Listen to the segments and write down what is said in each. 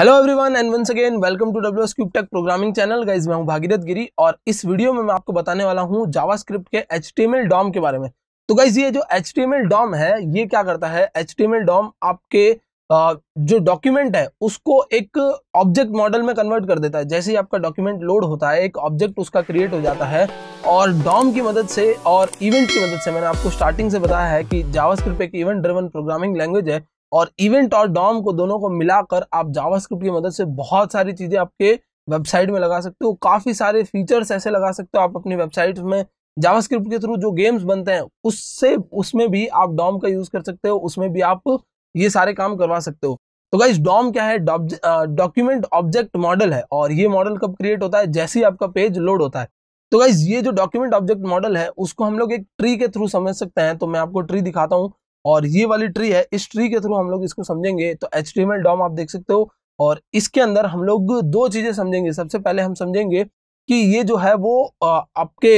hello everyone and once again welcome to W cube tech programming channel guys मैं हूं भागीरथ गिरी और इस video में मैं आपको बताने वाला हूं जावास्क्रिप्ट के एच डॉम के बारे में तो गाइज ये जो एच डॉम है ये क्या करता है एच टी डॉम आपके जो डॉक्यूमेंट है उसको एक ऑब्जेक्ट मॉडल में कन्वर्ट कर देता है जैसे ही आपका डॉक्यूमेंट लोड होता है एक ऑब्जेक्ट उसका क्रिएट हो जाता है और डॉम की मदद से और इवेंट की मदद से मैंने आपको स्टार्टिंग से बताया है कि जावास्क्रिप्ट एक इवेंट ड्रिवन प्रोग्रामिंग लैंग्वेज है और इवेंट और डॉम को दोनों को मिलाकर आप जावास्क्रिप्ट की मदद से बहुत सारी चीज़ें आपके वेबसाइट में लगा सकते हो काफ़ी सारे फीचर्स ऐसे लगा सकते हो आप अपनी वेबसाइट में जावास्क्रिप्ट के थ्रू जो गेम्स बनते हैं उससे उसमें भी आप डॉम का यूज़ कर सकते हो उसमें भी आप ये सारे काम करवा सकते हो तो गाइज डॉम क्या है डॉक्यूमेंट ऑब्जेक्ट मॉडल है और ये मॉडल कब क्रिएट होता है जैसे ही आपका पेज लोड होता है तो गाइज ये जो डॉक्यूमेंट ऑब्जेक्ट मॉडल है उसको हम लोग एक ट्री के थ्रू समझ सकते हैं तो मैं आपको ट्री दिखाता हूँ और ये वाली ट्री है इस ट्री के थ्रू हम लोग इसको समझेंगे तो एच डॉम आप देख सकते हो और इसके अंदर हम लोग दो चीज़ें समझेंगे सबसे पहले हम समझेंगे कि ये जो है वो आपके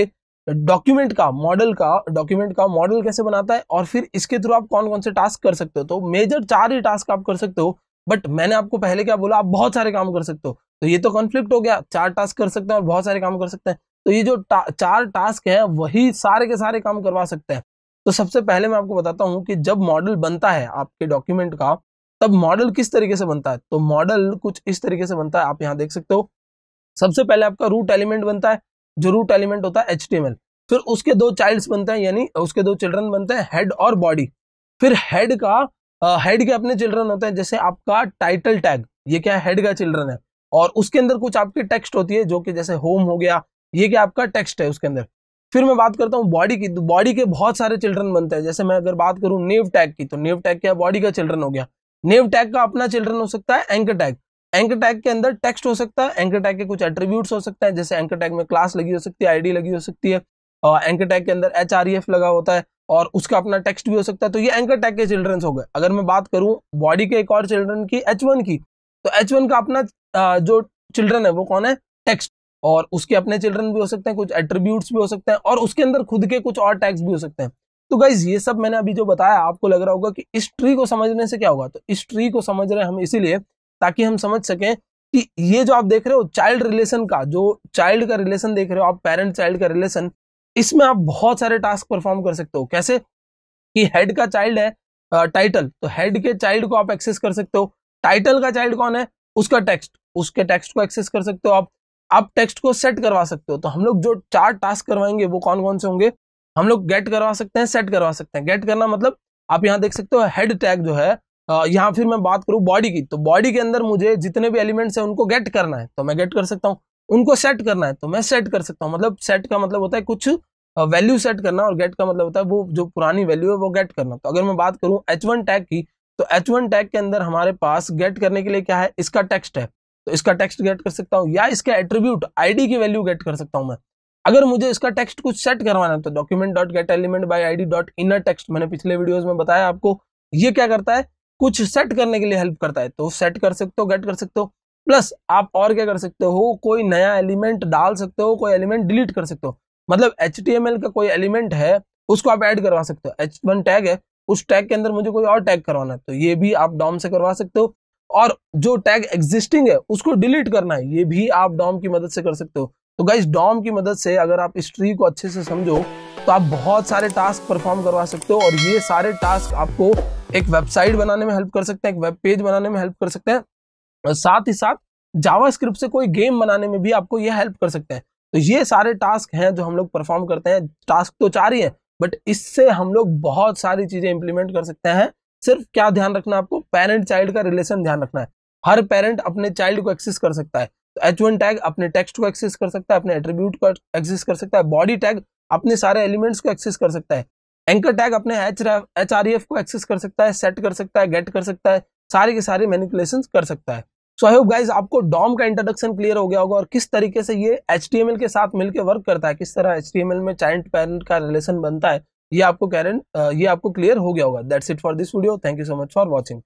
डॉक्यूमेंट का मॉडल का डॉक्यूमेंट का मॉडल कैसे बनाता है और फिर इसके थ्रू आप कौन कौन से टास्क कर सकते हो तो मेजर चार ही टास्क आप कर सकते हो बट मैंने आपको पहले क्या बोला आप बहुत सारे काम कर सकते हो तो ये तो कॉन्फ्लिक्ट हो गया चार टास्क कर सकते हैं और बहुत सारे काम कर सकते हैं तो ये जो चार टास्क है वही सारे के सारे काम करवा सकते हैं तो सबसे पहले मैं आपको बताता हूँ कि जब मॉडल बनता है आपके डॉक्यूमेंट का तब मॉडल किस तरीके से बनता है तो मॉडल कुछ इस तरीके से बनता है आप यहाँ देख सकते हो सबसे पहले आपका रूट एलिमेंट बनता है जो रूट एलिमेंट होता है एच फिर उसके दो चाइल्ड्स बनते हैं यानी उसके दो चिल्ड्रन बनते हैं हेड और बॉडी फिर हेड का हेड के अपने चिल्ड्रन होते हैं जैसे आपका टाइटल टैग ये क्या हेड का चिल्ड्रन है और उसके अंदर कुछ आपकी टेक्स्ट होती है जो कि जैसे होम हो गया ये क्या आपका टेक्स्ट है उसके अंदर फिर मैं बात करता हूँ बॉडी की तो बॉडी के बहुत सारे चिल्ड्रन बनते हैं जैसे मैं अगर बात करूँ नेव टैग की तो नेव टैग क्या बॉडी का चिल्ड्रन हो गया नेव टैग का अपना चिल्ड्रन हो सकता है एंकर टैग एंकर टैग के अंदर टेक्स्ट हो सकता है एंकर टैग के कुछ एट्रीब्यूट्स हो सकते हैं जैसे एंकर टैग में क्लास लगी हो सकती है आईडी लगी हो सकती है एंकर टैग के अंदर एच e लगा होता है और उसका अपना टेक्स्ट भी हो सकता है तो ये एंकर टैग के चिल्ड्रंस हो गए अगर मैं बात करूँ बॉडी के एक और चिल्ड्रन की एच की तो एच का अपना जो चिल्ड्रन है वो कौन है टेक्स्ट और उसके अपने चिल्ड्रन भी हो सकते हैं कुछ एट्रीब्यूट्स भी हो सकते हैं और उसके अंदर खुद के कुछ और टैक्स भी हो सकते हैं तो गाइज ये सब मैंने अभी जो बताया आपको लग रहा होगा कि इस ट्री को समझने से क्या होगा तो इस ट्री को समझ रहे हैं हम इसीलिए ताकि हम समझ सकें कि ये जो आप देख रहे हो चाइल्ड रिलेशन का जो चाइल्ड का रिलेशन देख रहे हो आप पेरेंट चाइल्ड का रिलेशन इसमें आप बहुत सारे टास्क परफॉर्म कर सकते हो कैसे कि हेड का चाइल्ड है टाइटल तो हेड के चाइल्ड को आप एक्सेस कर सकते हो टाइटल का चाइल्ड कौन है उसका टेक्स्ट उसके टेक्स्ट को एक्सेस कर सकते हो आप आप टेक्स्ट को सेट करवा सकते हो तो हम लोग जो चार टास्क करवाएंगे वो कौन कौन से होंगे हम लोग गेट करवा सकते हैं सेट करवा सकते हैं गेट करना मतलब आप यहाँ देख सकते हो हेड टैग जो है यहाँ फिर मैं बात करूँ बॉडी की तो बॉडी के अंदर मुझे जितने भी एलिमेंट्स हैं उनको गेट करना है तो मैं गेट कर सकता हूँ उनको सेट करना है तो मैं सेट कर सकता हूँ मतलब सेट का मतलब होता है कुछ वैल्यू सेट करना और गेट का मतलब होता है वो जो पुरानी वैल्यू है वो गेट करना तो अगर मैं बात करूँ एच टैग की तो एच टैग के अंदर हमारे पास गेट करने के लिए क्या है इसका टेक्स्ट है तो इसका टेक्स्ट गेट कर सकता हूँ या इसका एट्रीब्यूट आईडी की वैल्यू गेट कर सकता हूँ मैं अगर मुझे इसका टेक्स्ट कुछ सेट करवाना है तो document dot get element by I dot inner text मैंने पिछले वीडियोज में बताया आपको ये क्या करता है कुछ सेट करने के लिए हेल्प करता है तो सेट कर सकते हो गेट कर सकते हो प्लस आप और क्या कर सकते हो कोई नया एलिमेंट डाल सकते हो कोई एलिमेंट डिलीट कर सकते हो मतलब एच का कोई एलिमेंट है उसको आप ऐड करवा सकते हो एच टैग है उस टैग के अंदर मुझे कोई और टैग करवाना है तो ये भी आप डॉम से करवा सकते हो और जो टैग एग्जिस्टिंग है उसको डिलीट करना है ये भी आप डॉम की मदद से कर सकते हो तो गाइज डॉम की मदद से अगर आप इस ट्री को अच्छे से समझो तो आप बहुत सारे टास्क परफॉर्म करवा सकते हो और ये सारे टास्क आपको एक वेबसाइट बनाने में हेल्प कर सकते हैं एक वेब पेज बनाने में हेल्प कर सकते हैं और साथ ही साथ जावास्क्रिप्ट से कोई गेम बनाने में भी आपको ये हेल्प कर सकते हैं तो ये सारे टास्क हैं जो हम लोग परफॉर्म करते हैं टास्क तो चार ही हैं बट इससे हम लोग बहुत सारी चीज़ें इंप्लीमेंट कर सकते हैं सिर्फ क्या ध्यान रखना आपको पेरेंट चाइल्ड का रिलेशन ध्यान रखना है हर पेरेंट अपने चाइल्ड को एक्सेस कर सकता है तो एच वन टैग अपने टेक्स्ट को एक्सेस कर सकता है अपने एट्रीब्यूट को एक्सेस कर सकता है बॉडी टैग अपने सारे एलिमेंट्स को एक्सेस कर सकता है एंकर टैग अपने एच आर एफ को एक्सेस कर सकता है सेट कर सकता है गेट कर सकता है सारे के सारे मैनिपुलेशन कर सकता है सो आई होप गाइज आपको डॉम का इंट्रोडक्शन क्लियर हो गया होगा और किस तरीके से ये एच के साथ मिलकर वर्क करता है किस तरह एच में चाइल्ड पेरेंट का रिलेशन बनता है ये आपको कैरेंट ये आपको क्लियर हो गया होगा that's it for this video thank you so much for watching